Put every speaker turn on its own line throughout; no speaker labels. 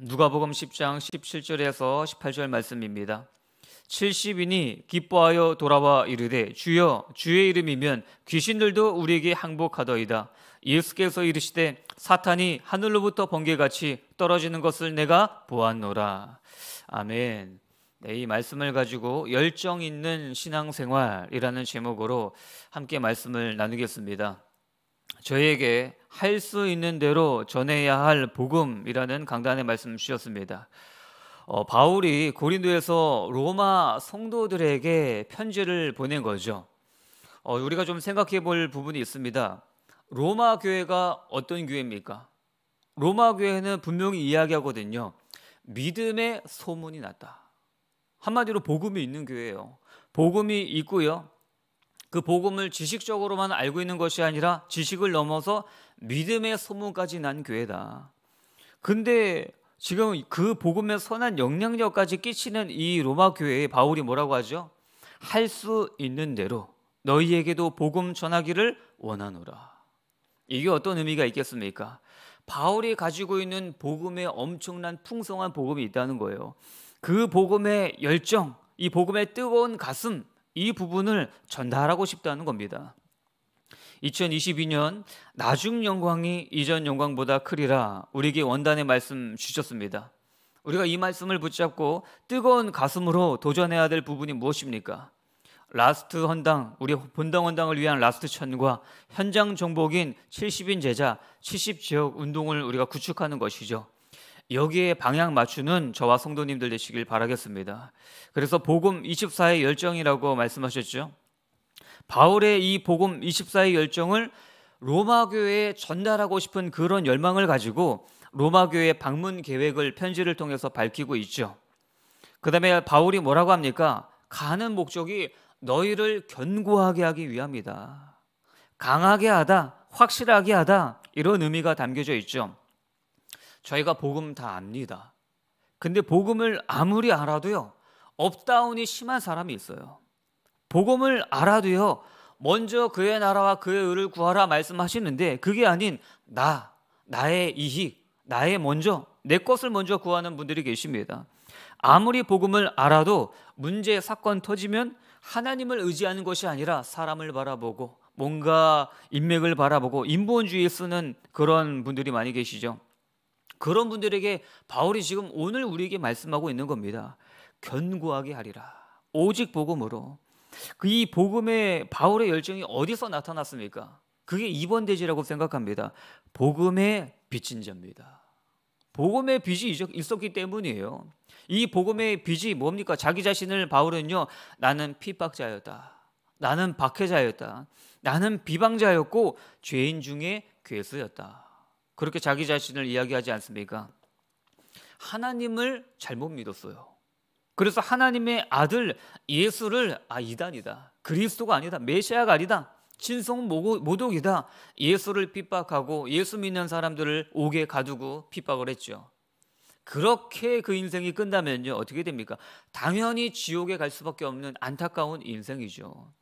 누가복음 10장 17절에서 18절 말씀입니다. 70인이 기뻐하여 돌아와 이르되 주여 주의 이름이면 귀신들도 우리에게 항복하더이다. 예수께서 이르시되 사탄이 하늘로부터 번개같이 떨어지는 것을 내가 보았노라. 아멘. 네, 이 말씀을 가지고 열정 있는 신앙생활이라는 제목으로 함께 말씀을 나누겠습니다. 저희에게 할 수 있는 대로 전해야 할 복음이라는 강단의 말씀 주셨습니다. 어, 바울이 고린도에서 로마 성도들에게 편지를 보낸 거죠. 어, 우리가 좀 생각해 볼 부분이 있습니다. 로마 교회가 어떤 교회입니까? 로마 교회는 분명히 이야기하거든요. 믿음의 소문이 났다. 한마디로 복음이 있는 교회예요. 복음이 있고요. 그 복음을 지식적으로만 알고 있는 것이 아니라 지식을 넘어서 믿음의 소문까지 난 교회다. 근데 지금 그 복음의 선한 영향력까지 끼치는 이 로마 교회에 바울이 뭐라고 하죠? 할 수 있는 대로 너희에게도 복음 전하기를 원하노라. 이게 어떤 의미가 있겠습니까? 바울이 가지고 있는 복음의 엄청난 풍성한 복음이 있다는 거예요. 그 복음의 열정, 이 복음의 뜨거운 가슴, 이 부분을 전달하고 싶다는 겁니다. 2022년 나중 영광이 이전 영광보다 크리라 우리에게 원단의 말씀 주셨습니다. 우리가 이 말씀을 붙잡고 뜨거운 가슴으로 도전해야 될 부분이 무엇입니까? 라스트 헌당, 우리 본당 헌당을 위한 라스트 천과 현장 정복인 70인 제자, 70지역 운동을 우리가 구축하는 것이죠. 여기에 방향 맞추는 저와 성도님들 되시길 바라겠습니다. 그래서 복음 24의 열정이라고 말씀하셨죠. 바울의 이 복음 24의 열정을 로마 교회에 전달하고 싶은 그런 열망을 가지고 로마 교회 방문 계획을 편지를 통해서 밝히고 있죠. 그다음에 바울이 뭐라고 합니까? 가는 목적이 너희를 견고하게 하기 위함이다. 강하게 하다, 확실하게 하다 이런 의미가 담겨져 있죠. 저희가 복음 다 압니다. 근데 복음을 아무리 알아도요. 업다운이 심한 사람이 있어요. 복음을 알아도요. 먼저 그의 나라와 그의 의를 구하라 말씀하시는데 그게 아닌 나, 나의 이익, 나의 먼저 내 것을 먼저 구하는 분들이 계십니다. 아무리 복음을 알아도 문제 사건 터지면 하나님을 의지하는 것이 아니라 사람을 바라보고 뭔가 인맥을 바라보고 인본주의 쓰는 그런 분들이 많이 계시죠. 그런 분들에게 바울이 지금 오늘 우리에게 말씀하고 있는 겁니다. 견고하게 하리라. 오직 복음으로. 그 이 복음의 바울의 열정이 어디서 나타났습니까? 그게 2번 대지라고 생각합니다. 복음의 빚진 자입니다. 복음의 빚이 있었기 때문이에요. 이 복음의 빚이 뭡니까? 자기 자신을 바울은요, 나는 핍박자였다. 나는 박해자였다. 나는 비방자였고 죄인 중에 괴수였다. 그렇게 자기 자신을 이야기하지 않습니까? 하나님을 잘못 믿었어요. 그래서 하나님의 아들 예수를 아 이단이다. 그리스도가 아니다. 메시아가 아니다. 친송 모독이다. 예수를 핍박하고 예수 믿는 사람들을 옥에 가두고 핍박을 했죠. 그렇게 그 인생이 끝나면요 어떻게 됩니까? 당연히 지옥에 갈 수밖에 없는 안타까운 인생이죠.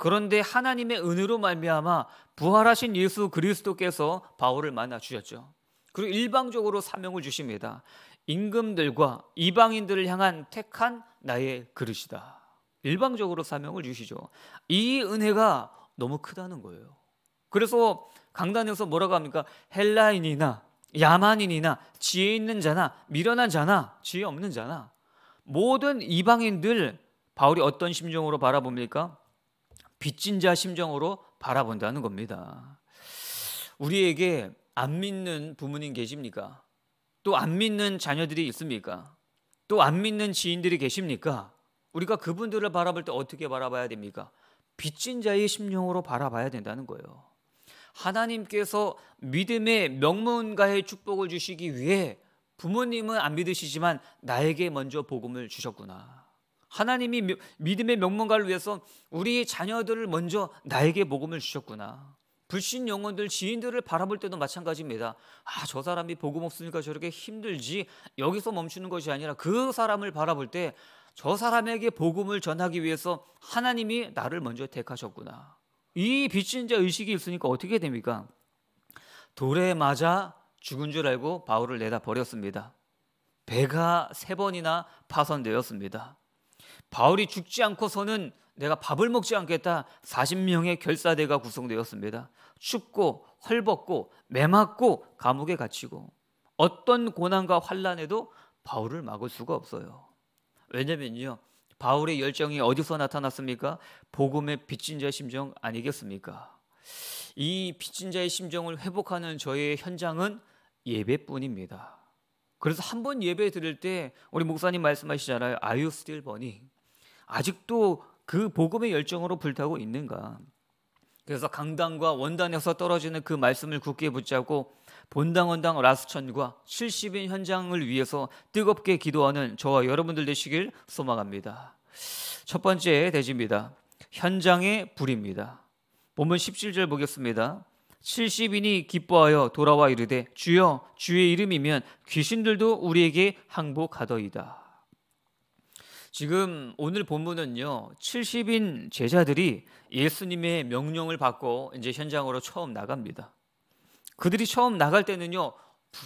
그런데 하나님의 은혜로 말미암아 부활하신 예수 그리스도께서 바울을 만나 주셨죠. 그리고 일방적으로 사명을 주십니다. 임금들과 이방인들을 향한 택한 나의 그릇이다. 일방적으로 사명을 주시죠. 이 은혜가 너무 크다는 거예요. 그래서 강단에서 뭐라고 합니까? 헬라인이나 야만인이나 지혜 있는 자나 미련한 자나 지혜 없는 자나 모든 이방인들 바울이 어떤 심정으로 바라봅니까? 빚진 자 심정으로 바라본다는 겁니다. 우리에게 안 믿는 부모님 계십니까? 또 안 믿는 자녀들이 있습니까? 또 안 믿는 지인들이 계십니까? 우리가 그분들을 바라볼 때 어떻게 바라봐야 됩니까? 빚진 자의 심령으로 바라봐야 된다는 거예요. 하나님께서 믿음의 명문가의 축복을 주시기 위해 부모님은 안 믿으시지만 나에게 먼저 복음을 주셨구나. 하나님이 믿음의 명문가를 위해서 우리 자녀들을 먼저 나에게 복음을 주셨구나. 불신 영혼들 지인들을 바라볼 때도 마찬가지입니다. 아, 저 사람이 복음 없으니까 저렇게 힘들지. 여기서 멈추는 것이 아니라 그 사람을 바라볼 때 저 사람에게 복음을 전하기 위해서 하나님이 나를 먼저 택하셨구나. 이 빚진 자 의식이 있으니까 어떻게 됩니까? 돌에 맞아 죽은 줄 알고 바울을 내다 버렸습니다. 배가 세 번이나 파손되었습니다. 바울이 죽지 않고서는 내가 밥을 먹지 않겠다 40명의 결사대가 구성되었습니다. 춥고 헐벗고 매맞고 감옥에 갇히고 어떤 고난과 환란에도 바울을 막을 수가 없어요. 왜냐면요. 바울의 열정이 어디서 나타났습니까? 복음의 빚진 자의 심정 아니겠습니까? 이 빚진 자의 심정을 회복하는 저의 현장은 예배뿐입니다. 그래서 한 번 예배 드릴 때 우리 목사님 말씀하시잖아요. 아유 스 t 버니 아직도 그 복음의 열정으로 불타고 있는가? 그래서 강당과 원단에서 떨어지는 그 말씀을 굳게 붙잡고 본당원당 라스천과 70인 현장을 위해서 뜨겁게 기도하는 저와 여러분들 되시길 소망합니다. 첫 번째 대지입니다. 현장의 불입니다. 보면 17절 보겠습니다. 70인이 기뻐하여 돌아와 이르되 주여 주의 이름이면 귀신들도 우리에게 항복하더이다. 지금 오늘 본문은요. 70인 제자들이 예수님의 명령을 받고 이제 현장으로 처음 나갑니다. 그들이 처음 나갈 때는요.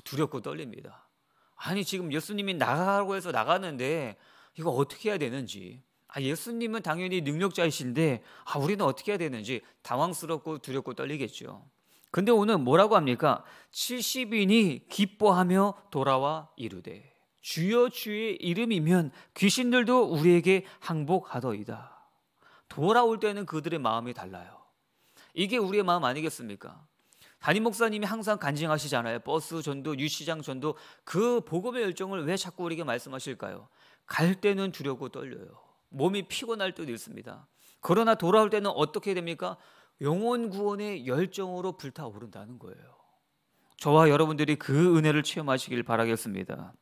두렵고 떨립니다. 아니 지금 예수님이 나가라고 해서 나가는데 이거 어떻게 해야 되는지 아, 예수님은 당연히 능력자이신데 아, 우리는 어떻게 해야 되는지 당황스럽고 두렵고 떨리겠죠. 근데 오늘 뭐라고 합니까? 70인이 기뻐하며 돌아와 이르되 주여 주의 이름이면 귀신들도 우리에게 항복하더이다. 돌아올 때는 그들의 마음이 달라요. 이게 우리의 마음 아니겠습니까? 담임 목사님이 항상 간증하시잖아요. 버스 전도, 유시장 전도 그 복음의 열정을 왜 자꾸 우리에게 말씀하실까요? 갈 때는 두려고 떨려요. 몸이 피곤할 때도 있습니다. 그러나 돌아올 때는 어떻게 됩니까? 영원 구원의 열정으로 불타오른다는 거예요. 저와 여러분들이 그 은혜를 체험하시길 바라겠습니다.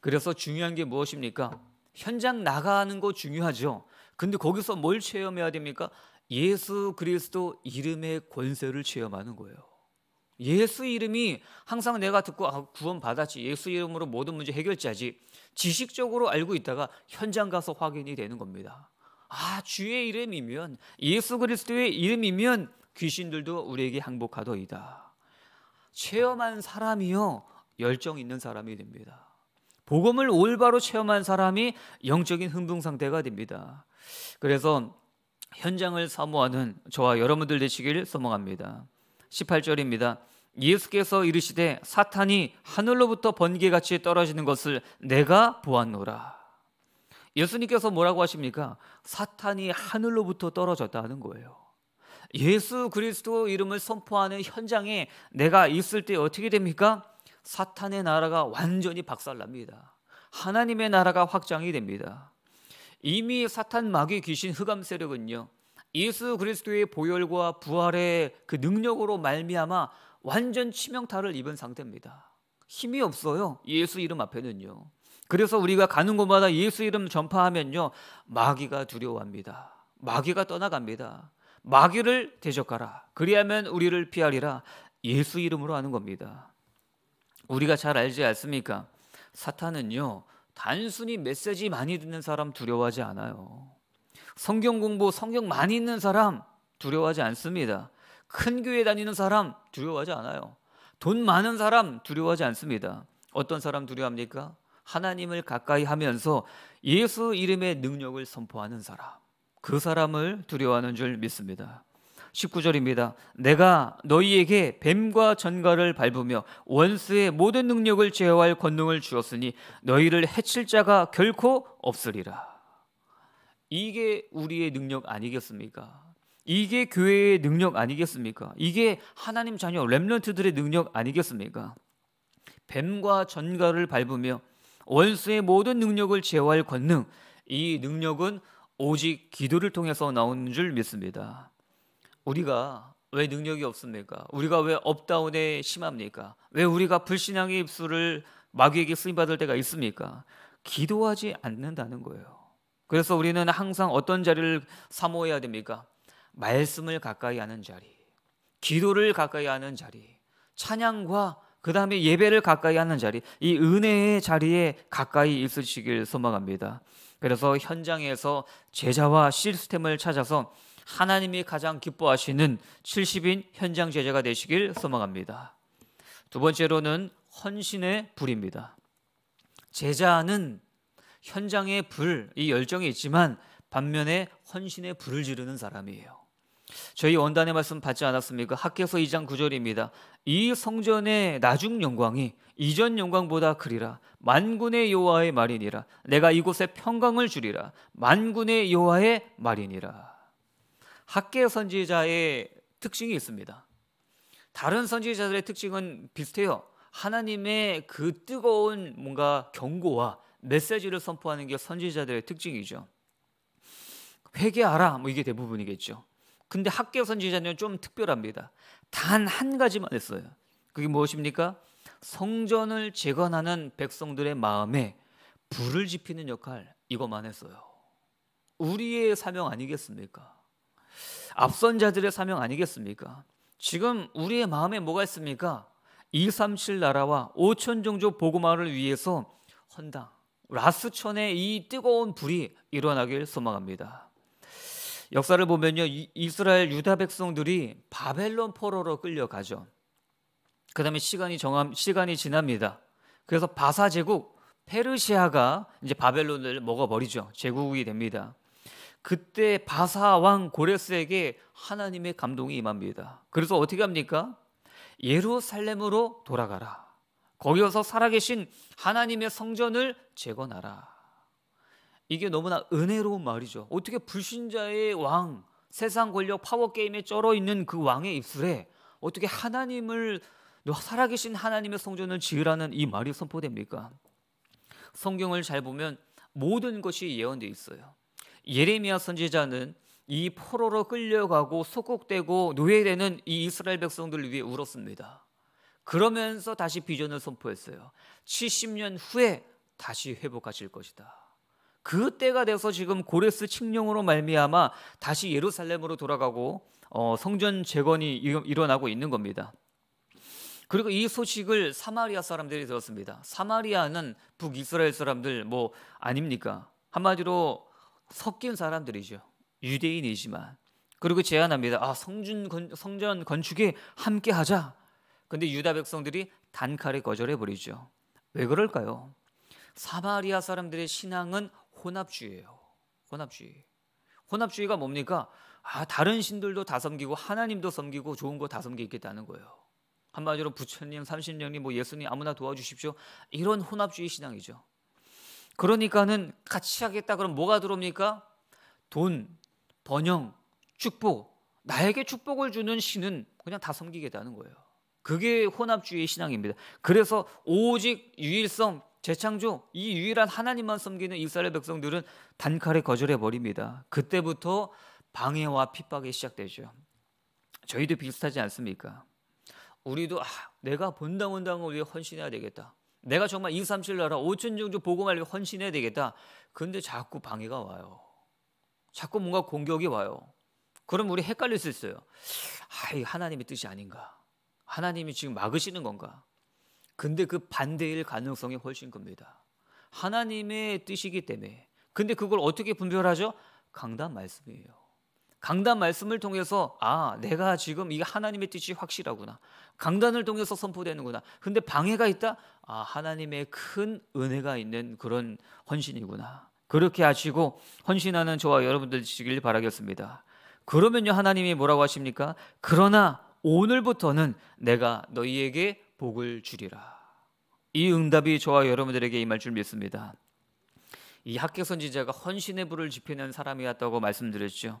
그래서 중요한 게 무엇입니까? 현장 나가는 거 중요하죠. 근데 거기서 뭘 체험해야 됩니까? 예수 그리스도 이름의 권세를 체험하는 거예요. 예수 이름이 항상 내가 듣고 아, 구원 받았지. 예수 이름으로 모든 문제 해결자지. 지식적으로 알고 있다가 현장 가서 확인이 되는 겁니다. 아, 주의 이름이면 예수 그리스도의 이름이면 귀신들도 우리에게 항복하더이다. 체험한 사람이요 열정 있는 사람이 됩니다. 복음을 올바로 체험한 사람이 영적인 흥분 상태가 됩니다. 그래서 현장을 사모하는 저와 여러분들 되시길 소망합니다. 18절입니다. 예수께서 이르시되 사탄이 하늘로부터 번개같이 떨어지는 것을 내가 보았노라. 예수님께서 뭐라고 하십니까? 사탄이 하늘로부터 떨어졌다는 거예요. 예수 그리스도 이름을 선포하는 현장에 내가 있을 때 어떻게 됩니까? 사탄의 나라가 완전히 박살납니다. 하나님의 나라가 확장이 됩니다. 이미 사탄 마귀 귀신 흑암 세력은요. 예수 그리스도의 보혈과 부활의 그 능력으로 말미암아 완전 치명타를 입은 상태입니다. 힘이 없어요. 예수 이름 앞에는요. 그래서 우리가 가는 곳마다 예수 이름 전파하면요. 마귀가 두려워합니다. 마귀가 떠나갑니다. 마귀를 대적하라. 그리하면 우리를 피하리라. 예수 이름으로 하는 겁니다. 우리가 잘 알지 않습니까? 사탄은요. 단순히 메시지 많이 듣는 사람 두려워하지 않아요. 성경 공부, 성경 많이 있는 사람 두려워하지 않습니다. 큰 교회 다니는 사람 두려워하지 않아요. 돈 많은 사람 두려워하지 않습니다. 어떤 사람 두려워합니까? 하나님을 가까이 하면서 예수 이름의 능력을 선포하는 사람. 그 사람을 두려워하는 줄 믿습니다. 19절입니다. 내가 너희에게 뱀과 전갈을 밟으며 원수의 모든 능력을 제어할 권능을 주었으니 너희를 해칠 자가 결코 없으리라. 이게 우리의 능력 아니겠습니까? 이게 교회의 능력 아니겠습니까? 이게 하나님 자녀 렘런트들의 능력 아니겠습니까? 뱀과 전갈을 밟으며 원수의 모든 능력을 제어할 권능, 이 능력은 오직 기도를 통해서 나오는 줄 믿습니다. 우리가 왜 능력이 없습니까? 우리가 왜 업다운에 심합니까? 왜 우리가 불신앙의 입술을 마귀에게 쓰임받을 때가 있습니까? 기도하지 않는다는 거예요. 그래서 우리는 항상 어떤 자리를 사모해야 됩니까? 말씀을 가까이 하는 자리, 기도를 가까이 하는 자리, 찬양과 그 다음에 예배를 가까이 하는 자리, 이 은혜의 자리에 가까이 있으시길 소망합니다. 그래서 현장에서 제자와 시스템을 찾아서 하나님이 가장 기뻐하시는 70인 현장 제자가 되시길 소망합니다. 두 번째로는 헌신의 불입니다. 제자는 현장의 불, 이 열정이 있지만 반면에 헌신의 불을 지르는 사람이에요. 저희 원단의 말씀 받지 않았습니까? 그 학계서 2장 9절입니다. 이 성전의 나중 영광이 이전 영광보다 크리라. 만군의 여호와의 말이니라. 내가 이곳에 평강을 주리라. 만군의 여호와의 말이니라. 학계 선지자의 특징이 있습니다. 다른 선지자들의 특징은 비슷해요. 하나님의 그 뜨거운 뭔가 경고와 메시지를 선포하는 게 선지자들의 특징이죠. 회개하라 뭐 이게 대부분이겠죠. 근데 학개혁 선지자는 좀 특별합니다. 단 한 가지만 했어요. 그게 무엇입니까? 성전을 재건하는 백성들의 마음에 불을 지피는 역할 이것만 했어요. 우리의 사명 아니겠습니까? 앞선 자들의 사명 아니겠습니까? 지금 우리의 마음에 뭐가 있습니까? 237 나라와 5천 종족 보고마를 위해서 헌당 라스천의 이 뜨거운 불이 일어나길 소망합니다. 역사를 보면요. 이스라엘 유다 백성들이 바벨론 포로로 끌려가죠. 그다음에 시간이 정함 시간이 지납니다. 그래서 바사 제국 페르시아가 이제 바벨론을 먹어버리죠. 제국이 됩니다. 그때 바사 왕 고레스에게 하나님의 감동이 임합니다. 그래서 어떻게 합니까? 예루살렘으로 돌아가라. 거기서 살아계신 하나님의 성전을 재건하라. 이게 너무나 은혜로운 말이죠. 어떻게 불신자의 왕, 세상 권력 파워 게임에 쩔어 있는 그 왕의 입술에 어떻게 하나님을 살아계신 하나님의 성전을 지으라는 이 말이 선포됩니까? 성경을 잘 보면 모든 것이 예언되어 있어요. 예레미야 선지자는 이 포로로 끌려가고 속국되고 노예되는 이 이스라엘 백성들을 위해 울었습니다. 그러면서 다시 비전을 선포했어요. 70년 후에 다시 회복하실 것이다. 그 때가 돼서 지금 고레스 칙령으로 말미암아 다시 예루살렘으로 돌아가고 어, 성전 재건이 일어나고 있는 겁니다. 그리고 이 소식을 사마리아 사람들이 들었습니다. 사마리아는 북이스라엘 사람들 뭐 아닙니까? 한마디로 섞인 사람들이죠. 유대인이지만 그리고 제안합니다. 아 성준 성전 건축에 함께하자. 근데 유다 백성들이 단칼에 거절해 버리죠. 왜 그럴까요? 사마리아 사람들의 신앙은 혼합주의예요. 혼합주의. 혼합주의가 뭡니까? 아, 다른 신들도 다 섬기고 하나님도 섬기고 좋은 거 다 섬기겠다는 거예요. 한마디로 부처님, 삼십령님, 뭐 예수님 아무나 도와주십시오. 이런 혼합주의 신앙이죠. 그러니까는 같이 하겠다 그럼 뭐가 들어옵니까? 돈, 번영, 축복. 나에게 축복을 주는 신은 그냥 다 섬기겠다는 거예요. 그게 혼합주의 신앙입니다. 그래서 오직 유일성 재창조 이 유일한 하나님만 섬기는 이스라엘 백성들은 단칼에 거절해 버립니다. 그때부터 방해와 핍박이 시작되죠. 저희도 비슷하지 않습니까? 우리도 아, 내가 본당 원당을 위해 헌신해야 되겠다. 내가 정말 237 나라 5천 종족 복음을 위해 헌신해야 되겠다. 근데 자꾸 방해가 와요. 자꾸 뭔가 공격이 와요. 그럼 우리 헷갈릴 수 있어요. 아, 이 하나님의 뜻이 아닌가? 하나님이 지금 막으시는 건가? 근데 그 반대일 가능성이 훨씬 큽니다. 하나님의 뜻이기 때문에. 근데 그걸 어떻게 분별하죠? 강단 말씀이에요. 강단 말씀을 통해서 아, 내가 지금 이게 하나님의 뜻이 확실하구나. 강단을 통해서 선포되는구나. 근데 방해가 있다? 아, 하나님의 큰 은혜가 있는 그런 헌신이구나. 그렇게 하시고 헌신하는 저와 여러분들 되시길 바라겠습니다. 그러면요 하나님이 뭐라고 하십니까? 그러나 오늘부터는 내가 너희에게 복을 주리라. 이 응답이 저와 여러분들에게 임할 줄 믿습니다. 이 학계 선지자가 헌신의 불을 지피는 사람이었다고 말씀드렸죠.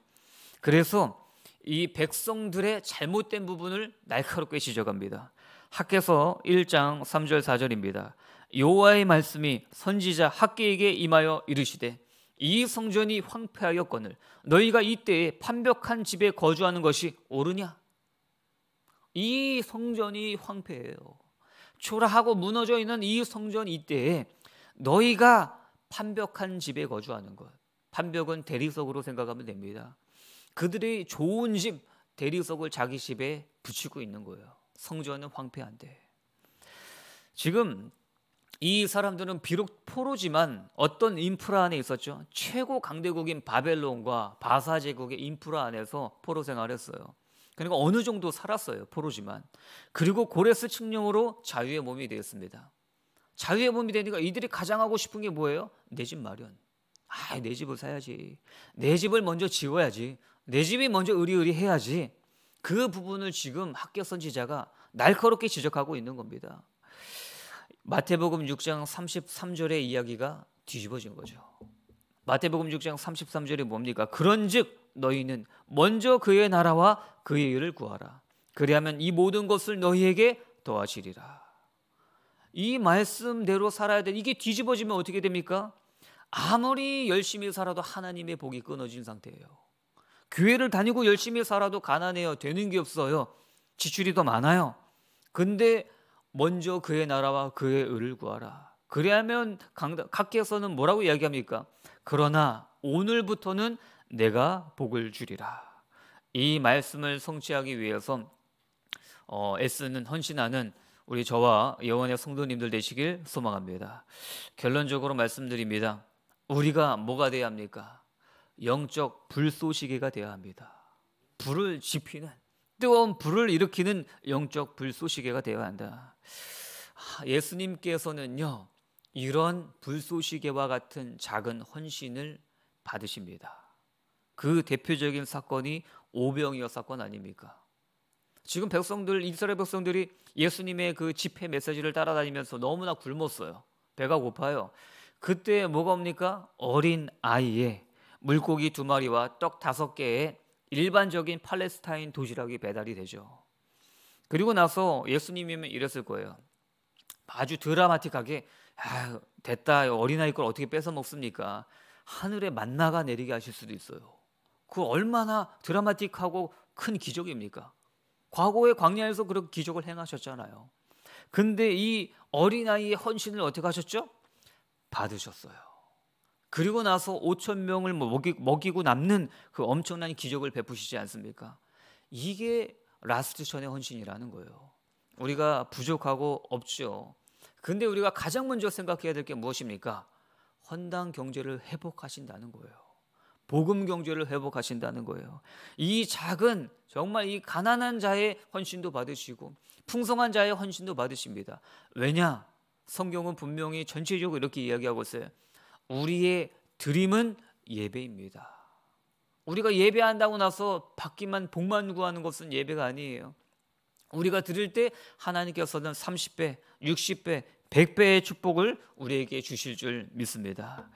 그래서 이 백성들의 잘못된 부분을 날카롭게 지적합니다. 학계서 1장 3절 4절입니다. 여호와의 말씀이 선지자 학계에게 임하여 이르시되 이 성전이 황폐하였거늘 너희가 이때에 판벽한 집에 거주하는 것이 옳으냐 이 성전이 황폐해요. 초라하고 무너져 있는 이 성전 이때에 너희가 판벽한 집에 거주하는 것. 판벽은 대리석으로 생각하면 됩니다. 그들의 좋은 집 대리석을 자기 집에 붙이고 있는 거예요. 성전은 황폐한데. 지금 이 사람들은 비록 포로지만 어떤 인프라 안에 있었죠. 최고 강대국인 바벨론과 바사 제국의 인프라 안에서 포로 생활했어요. 그러니까 어느 정도 살았어요. 포로지만. 그리고 고레스 측령으로 자유의 몸이 되었습니다. 자유의 몸이 되니까 이들이 가장 하고 싶은 게 뭐예요? 내 집 마련. 아, 내 집을 사야지. 내 집을 먼저 지어야지. 내 집이 먼저 의리의리 해야지. 그 부분을 지금 학교 선지자가 날카롭게 지적하고 있는 겁니다. 마태복음 6장 33절의 이야기가 뒤집어진 거죠. 마태복음 6장 33절이 뭡니까? 그런즉 너희는 먼저 그의 나라와 그의 일을 구하라. 그리하면 이 모든 것을 너희에게 더하시리라. 이 말씀대로 살아야 돼. 이게 뒤집어지면 어떻게 됩니까? 아무리 열심히 살아도 하나님의 복이 끊어진 상태예요. 교회를 다니고 열심히 살아도 가난해요. 되는 게 없어요. 지출이 더 많아요. 근데 먼저 그의 나라와 그의 의를 구하라. 그래야면 각계에서는 뭐라고 이야기합니까? 그러나 오늘부터는 내가 복을 주리라. 이 말씀을 성취하기 위해서 어, 애쓰는 헌신하는 우리 저와 여원의 성도님들 되시길 소망합니다. 결론적으로 말씀드립니다. 우리가 뭐가 돼야 합니까? 영적 불쏘시개가 돼야 합니다. 불을 지피는 뜨거운 불을 일으키는 영적 불쏘시개가 되어야 한다. 예수님께서는요 이런 불쏘시개와 같은 작은 헌신을 받으십니다. 그 대표적인 사건이 오병이어 사건 아닙니까? 지금 백성들 이스라엘 백성들이 예수님의 그 집회 메시지를 따라다니면서 너무나 굶었어요. 배가 고파요. 그때 뭐가 옵니까? 어린 아이에 물고기 두 마리와 떡 다섯 개에 일반적인 팔레스타인 도시락이 배달이 되죠. 그리고 나서 예수님이면 이랬을 거예요. 아주 드라마틱하게 아, 됐다 어린아이 걸 어떻게 뺏어 먹습니까? 하늘에 만나가 내리게 하실 수도 있어요. 그 얼마나 드라마틱하고 큰 기적입니까? 과거의 광야에서 그런 기적을 행하셨잖아요. 근데 이 어린아이의 헌신을 어떻게 하셨죠? 받으셨어요. 그리고 나서 5천 명을 뭐 먹이, 고 남는 그 엄청난 기적을 베푸시지 않습니까? 이게 라스트 전의 헌신이라는 거예요. 우리가 부족하고 없죠. 근데 우리가 가장 먼저 생각해야 될 게 무엇입니까? 헌당 경제를 회복하신다는 거예요. 복음 경제를 회복하신다는 거예요. 이 작은 정말 이 가난한 자의 헌신도 받으시고 풍성한 자의 헌신도 받으십니다. 왜냐? 성경은 분명히 전체적으로 이렇게 이야기하고 있어요. 우리의 드림은 예배입니다. 우리가 예배한다고 나서 받기만 복만 구하는 것은 예배가 아니에요. 우리가 드릴 때 하나님께서는 30배, 60배, 100배의 축복을 우리에게 주실 줄 믿습니다.